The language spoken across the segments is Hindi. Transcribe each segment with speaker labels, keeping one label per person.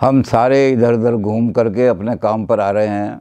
Speaker 1: हम सारे इधर उधर घूम करके अपने काम पर आ रहे हैं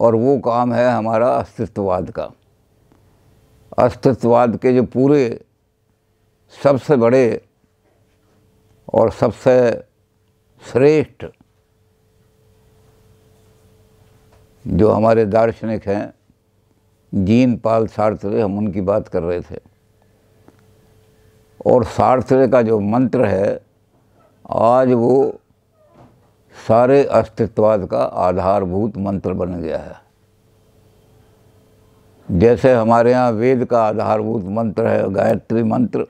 Speaker 1: और वो काम है हमारा अस्तित्ववाद का अस्तित्ववाद के जो पूरे सबसे बड़े और सबसे श्रेष्ठ जो हमारे दार्शनिक हैं जीन पाल सार्थरे हम उनकी बात कर रहे थे और सार्थरे का जो मंत्र है आज वो सारे अस्तित्ववाद का आधारभूत मंत्र बन गया है जैसे हमारे यहाँ वेद का आधारभूत मंत्र है गायत्री मंत्र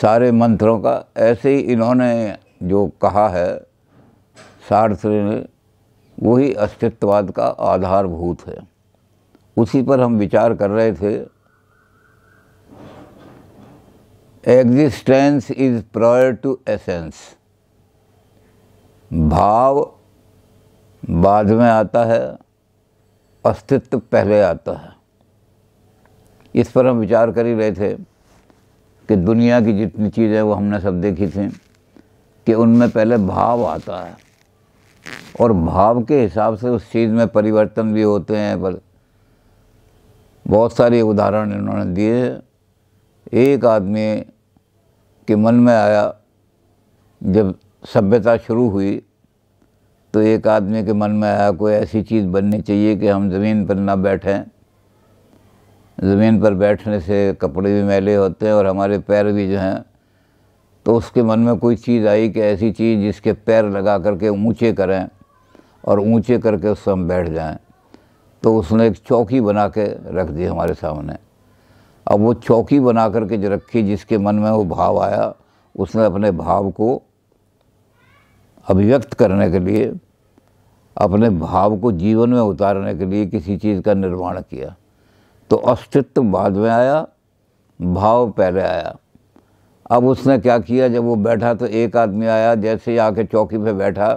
Speaker 1: सारे मंत्रों का ऐसे ही इन्होंने जो कहा है शास्त्री ने वही अस्तित्ववाद का आधारभूत है उसी पर हम विचार कर रहे थे existence is prior to essence भाव बाद में आता है अस्तित्व पहले आता है इस पर हम विचार कर ही रहे थे कि दुनिया की जितनी चीज़ें वो हमने सब देखी थी कि उनमें पहले भाव आता है और भाव के हिसाब से उस चीज़ में परिवर्तन भी होते हैं पर बहुत सारे उदाहरण इन्होंने दिए एक आदमी के मन में आया जब सभ्यता शुरू हुई तो एक आदमी के मन में आया कोई ऐसी चीज़ बननी चाहिए कि हम ज़मीन पर ना बैठें ज़मीन पर बैठने से कपड़े भी मैले होते हैं और हमारे पैर भी जो हैं तो उसके मन में कोई चीज़ आई कि ऐसी चीज़ जिसके पैर लगा करके ऊंचे करें और ऊंचे करके उससे हम बैठ जाएं तो उसने एक चौकी बना के रख दी हमारे सामने अब वो चौकी बना करके जो रखी जिसके मन में वो भाव आया उसने अपने भाव को अभिव्यक्त करने के लिए अपने भाव को जीवन में उतारने के लिए किसी चीज़ का निर्माण किया तो अस्तित्व बाद में आया भाव पहले आया अब उसने क्या किया जब वो बैठा तो एक आदमी आया जैसे ही आके चौकी पे बैठा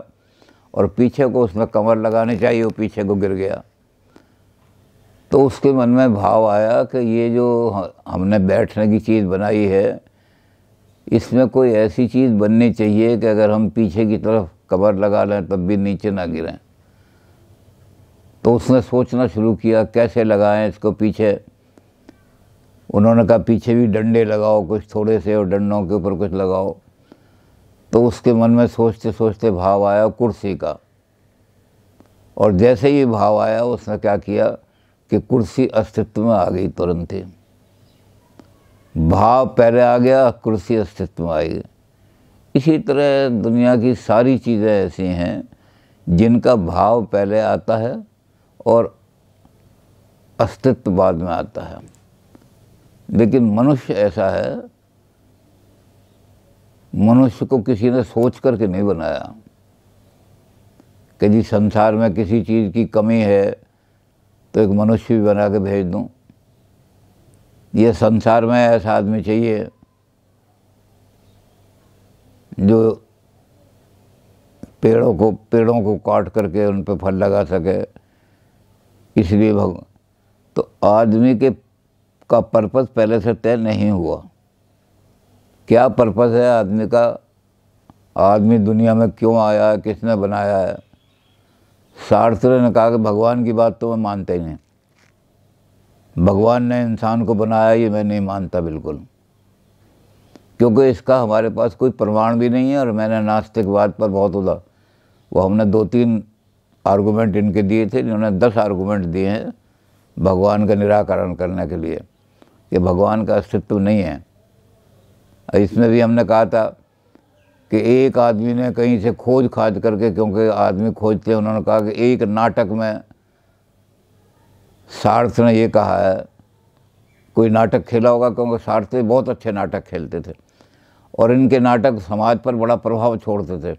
Speaker 1: और पीछे को उसने कमर लगानी चाहिए वो पीछे को गिर गया तो उसके मन में भाव आया कि ये जो हमने बैठने की चीज़ बनाई है इसमें कोई ऐसी चीज़ बननी चाहिए कि अगर हम पीछे की तरफ कवर लगा लें तब भी नीचे ना गिरें तो उसने सोचना शुरू किया कैसे लगाएं इसको पीछे उन्होंने कहा पीछे भी डंडे लगाओ कुछ थोड़े से और डंडों के ऊपर कुछ लगाओ तो उसके मन में सोचते सोचते भाव आया कुर्सी का और जैसे ही भाव आया उसने क्या किया कि कुर्सी अस्तित्व में आ गई तुरंत ही भाव पहले आ गया कुर्सी अस्तित्व आई इसी तरह दुनिया की सारी चीज़ें ऐसी हैं जिनका भाव पहले आता है और अस्तित्व बाद में आता है लेकिन मनुष्य ऐसा है मनुष्य को किसी ने सोच करके नहीं बनाया कि जी संसार में किसी चीज़ की कमी है तो एक मनुष्य भी बना के भेज दूँ ये संसार में ऐसा आदमी चाहिए जो पेड़ों को पेड़ों को काट करके उन पर फल लगा सके इसलिए भग तो आदमी के का पर्पस पहले से तय नहीं हुआ क्या पर्पस है आदमी का आदमी दुनिया में क्यों आया है किसने बनाया है सार्थ ने कहा कि भगवान की बात तो मैं मानते ही नहीं भगवान ने इंसान को बनाया ये मैं नहीं मानता बिल्कुल क्योंकि इसका हमारे पास कोई प्रमाण भी नहीं है और मैंने नास्तिकवाद पर बहुत उदा वो हमने दो तीन आर्गूमेंट इनके दिए थे इन्होंने दस आर्गूमेंट दिए हैं भगवान का निराकरण करने के लिए कि भगवान का अस्तित्व नहीं है इसमें भी हमने कहा था कि एक आदमी ने कहीं से खोज खाज करके क्योंकि आदमी खोजते उन्होंने कहा कि एक नाटक में सार्थ ने ये कहा है कोई नाटक खेला होगा क्योंकि सार्थ बहुत अच्छे नाटक खेलते थे और इनके नाटक समाज पर बड़ा प्रभाव छोड़ते थे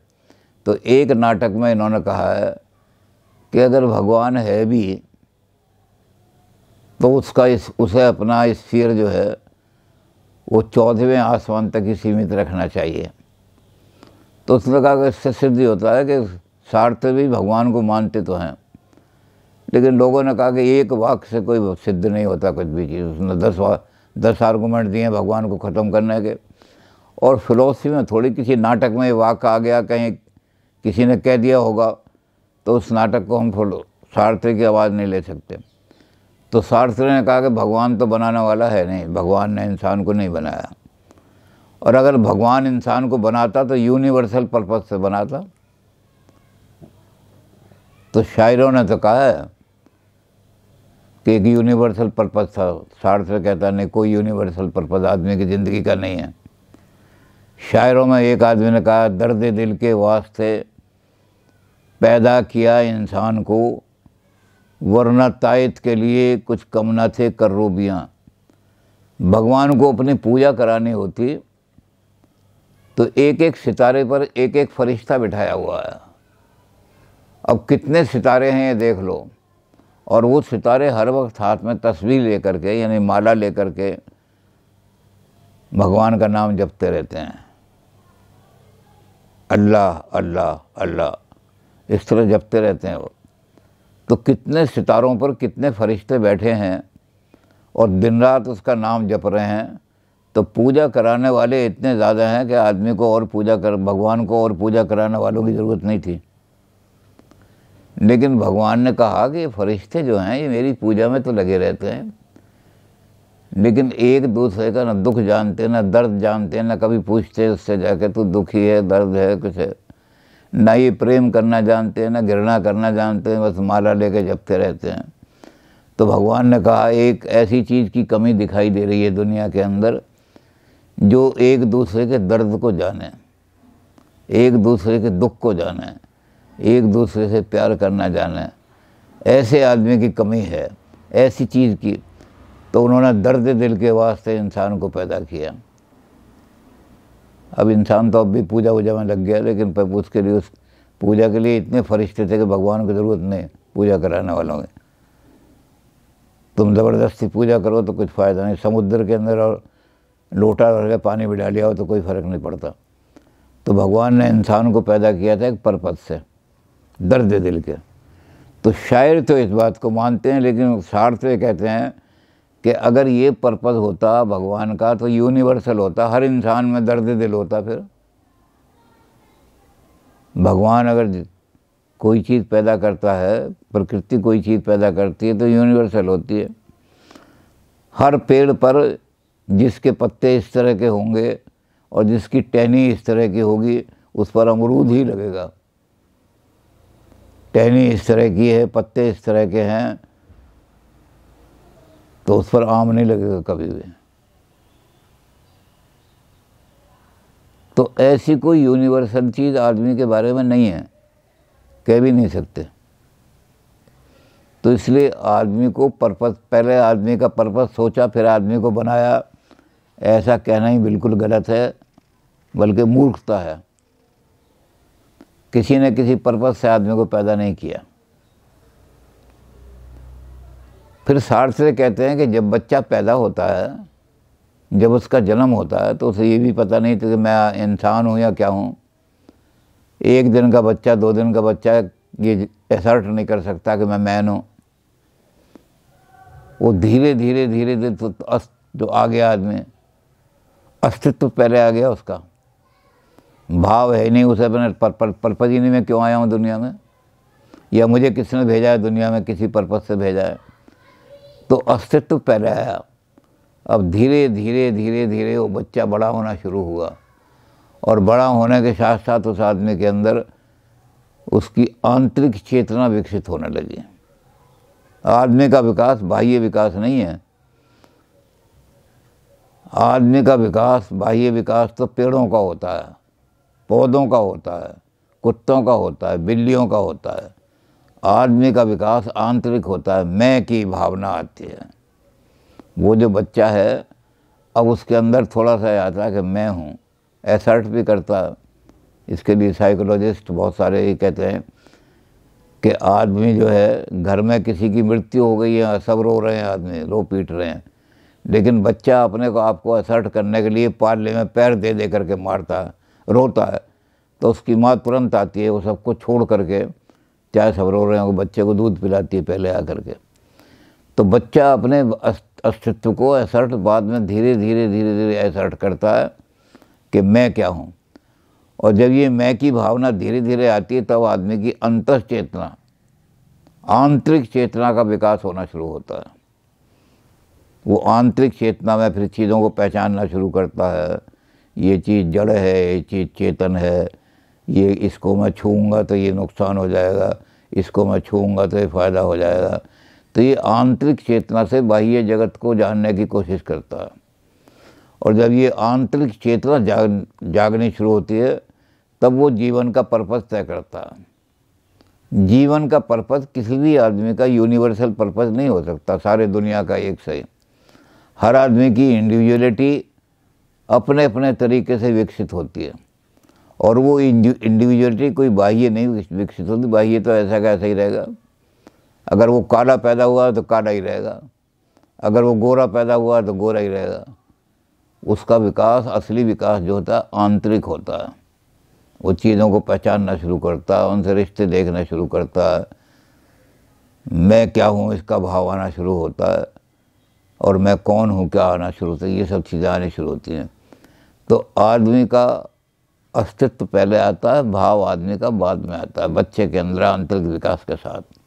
Speaker 1: तो एक नाटक में इन्होंने कहा है कि अगर भगवान है भी तो उसका इस उसे अपना इस स्फीयर जो है वो चौदहवें आसमान तक ही सीमित रखना चाहिए तो उसने कहा कि इससे सिद्ध होता है कि सार्थ भी भगवान को मानते तो हैं लेकिन लोगों ने कहा कि एक वाक्य से कोई सिद्ध नहीं होता कुछ भी चीज़ उसने दस दस आर्गूमेंट दिए भगवान को ख़त्म करने के और फिलोसफी में थोड़ी किसी नाटक में वाक वाक्य आ गया कहीं किसी ने कह दिया होगा तो उस नाटक को हम सार्थ्य की आवाज़ नहीं ले सकते तो सार्थ्य ने कहा कि भगवान तो बनाने वाला है नहीं भगवान ने इंसान को नहीं बनाया और अगर भगवान इंसान को बनाता तो यूनिवर्सल पर्पज़ से बनाता तो शायरों ने तो कहा है कि एक यूनिवर्सल पर्पज़ था से कहता नहीं कोई यूनिवर्सल पर्पज़ आदमी की ज़िंदगी का नहीं है शायरों में एक आदमी ने कहा दर्द दिल के वास्ते पैदा किया इंसान को वरना तायत के लिए कुछ कम न थे करूबियाँ भगवान को अपनी पूजा करानी होती तो एक एक सितारे पर एक एक फरिश्ता बिठाया हुआ है अब कितने सितारे हैं ये देख लो और वो सितारे हर वक्त हाथ में तस्वीर लेकर के यानी माला लेकर के भगवान का नाम जपते रहते हैं अल्लाह अल्लाह अल्लाह इस तरह जपते रहते हैं वो तो कितने सितारों पर कितने फरिश्ते बैठे हैं और दिन रात उसका नाम जप रहे हैं तो पूजा कराने वाले इतने ज़्यादा हैं कि आदमी को और पूजा कर भगवान को और पूजा कराने वालों की ज़रूरत नहीं थी लेकिन भगवान ने कहा कि फरिश्ते जो हैं ये मेरी पूजा में तो लगे रहते हैं लेकिन एक दूसरे का ना दुख जानते ना दर्द जानते ना कभी पूछते उससे जाके तू दुखी है दर्द है कुछ है ना ये प्रेम करना जानते हैं ना घृणा करना जानते हैं बस माला लेके जपते रहते हैं तो भगवान ने कहा एक ऐसी चीज़ की कमी दिखाई दे रही है दुनिया के अंदर जो एक दूसरे के दर्द को जाने एक दूसरे के दुख को जाने एक दूसरे से प्यार करना जाना ऐसे आदमी की कमी है ऐसी चीज़ की तो उन्होंने दर्द दिल के वास्ते इंसान को पैदा किया अब इंसान तो अब भी पूजा वूजा में लग गया लेकिन पर उसके लिए उस पूजा के लिए इतने फरिश्ते थे कि भगवान की ज़रूरत नहीं पूजा कराने वालों की तुम ज़बरदस्ती पूजा करो तो कुछ फ़ायदा नहीं समुद्र के अंदर और लोटा भर के पानी भी डालिया हो तो कोई फ़र्क नहीं पड़ता तो भगवान ने इंसान को पैदा किया था एक पर्पज़ से दर्द दिल के तो शायर तो इस बात को मानते हैं लेकिन शार वे तो कहते हैं कि अगर ये पर्पज़ होता भगवान का तो यूनिवर्सल होता हर इंसान में दर्द दिल होता फिर भगवान अगर कोई चीज़ पैदा करता है प्रकृति कोई चीज़ पैदा करती है तो यूनिवर्सल होती है हर पेड़ पर जिसके पत्ते इस तरह के होंगे और जिसकी टहनी इस तरह की होगी उस पर अमरूद ही लगेगा टहनी इस तरह की है पत्ते इस तरह के हैं तो उस पर आम नहीं लगेगा कभी भी तो ऐसी कोई यूनिवर्सल चीज़ आदमी के बारे में नहीं है कह भी नहीं सकते तो इसलिए आदमी को पर्पस पहले आदमी का पर्पस सोचा फिर आदमी को बनाया ऐसा कहना ही बिल्कुल गलत है बल्कि मूर्खता है किसी ने किसी पर्पज़ से आदमी को पैदा नहीं किया फिर से कहते हैं कि जब बच्चा पैदा होता है जब उसका जन्म होता है तो उसे ये भी पता नहीं था कि मैं इंसान हूँ या क्या हूँ एक दिन का बच्चा दो दिन का बच्चा ये एसर्ट नहीं कर सकता कि मैं मैन हूँ वो धीरे धीरे धीरे धीरे तो जो आ गया आदमी अस्तित्व पहले आ गया उसका भाव है नहीं उसे अपने पर्पज ही नहीं मैं क्यों आया हूँ दुनिया में या मुझे किसने भेजा है दुनिया में किसी पर्पज से भेजा है तो अस्तित्व पहले आया अब धीरे धीरे धीरे धीरे वो बच्चा बड़ा होना शुरू हुआ और बड़ा होने के साथ साथ उस आदमी के अंदर उसकी आंतरिक चेतना विकसित होने लगी आदमी का विकास बाह्य विकास नहीं है आदमी का विकास बाह्य विकास तो पेड़ों का होता है पौधों का होता है कुत्तों का होता है बिल्लियों का होता है आदमी का विकास आंतरिक होता है मैं की भावना आती है वो जो बच्चा है अब उसके अंदर थोड़ा सा आता है कि मैं हूँ एसर्ट भी करता है इसके लिए साइकोलॉजिस्ट बहुत सारे ये कहते हैं कि आदमी जो है घर में किसी की मृत्यु हो गई है सब रो रहे हैं आदमी रो पीट रहे हैं लेकिन बच्चा अपने को आपको असर्ट करने के लिए पाले में पैर दे दे करके मारता है रोता है तो उसकी माँ तुरंत आती है वो सबको छोड़ करके चाहे सब रो रहे हो बच्चे को दूध पिलाती है पहले आकर के तो बच्चा अपने अस्तित्व को एसर्ट बाद में धीरे धीरे धीरे धीरे एसर्ट करता है कि मैं क्या हूँ और जब ये मैं की भावना धीरे धीरे आती है तब तो आदमी की अंत चेतना आंतरिक चेतना का विकास होना शुरू होता है वो आंतरिक चेतना में फिर चीज़ों को पहचानना शुरू करता है ये चीज़ जड़ है ये चीज़ चेतन है ये इसको मैं छूँगा तो ये नुकसान हो जाएगा इसको मैं छूँगा तो ये फ़ायदा हो जाएगा तो ये आंतरिक चेतना से बाह्य जगत को जानने की कोशिश करता है और जब ये आंतरिक चेतना जाग जागनी शुरू होती है तब वो जीवन का पर्पज़ तय करता है जीवन का पर्पज़ किसी भी आदमी का यूनिवर्सल पर्पज़ नहीं हो सकता सारे दुनिया का एक सही हर आदमी की इंडिविजुअलिटी अपने अपने तरीके से विकसित होती है और वो इंडिविजुअलिटी कोई बाह्य नहीं विकसित होती बाह्य तो ऐसा का ऐसा ही रहेगा अगर वो काला पैदा हुआ तो काला ही रहेगा अगर वो गोरा पैदा हुआ तो गोरा ही रहेगा उसका विकास असली विकास जो होता है आंतरिक होता है वो चीज़ों को पहचानना शुरू करता है उनसे रिश्ते देखना शुरू करता है मैं क्या हूँ इसका भाव आना शुरू होता है और मैं कौन हूँ क्या आना शुरू होता है ये सब चीज़ें आने शुरू होती हैं तो आदमी का अस्तित्व पहले आता है भाव आदमी का बाद में आता है बच्चे के अंदर आंतरिक विकास के साथ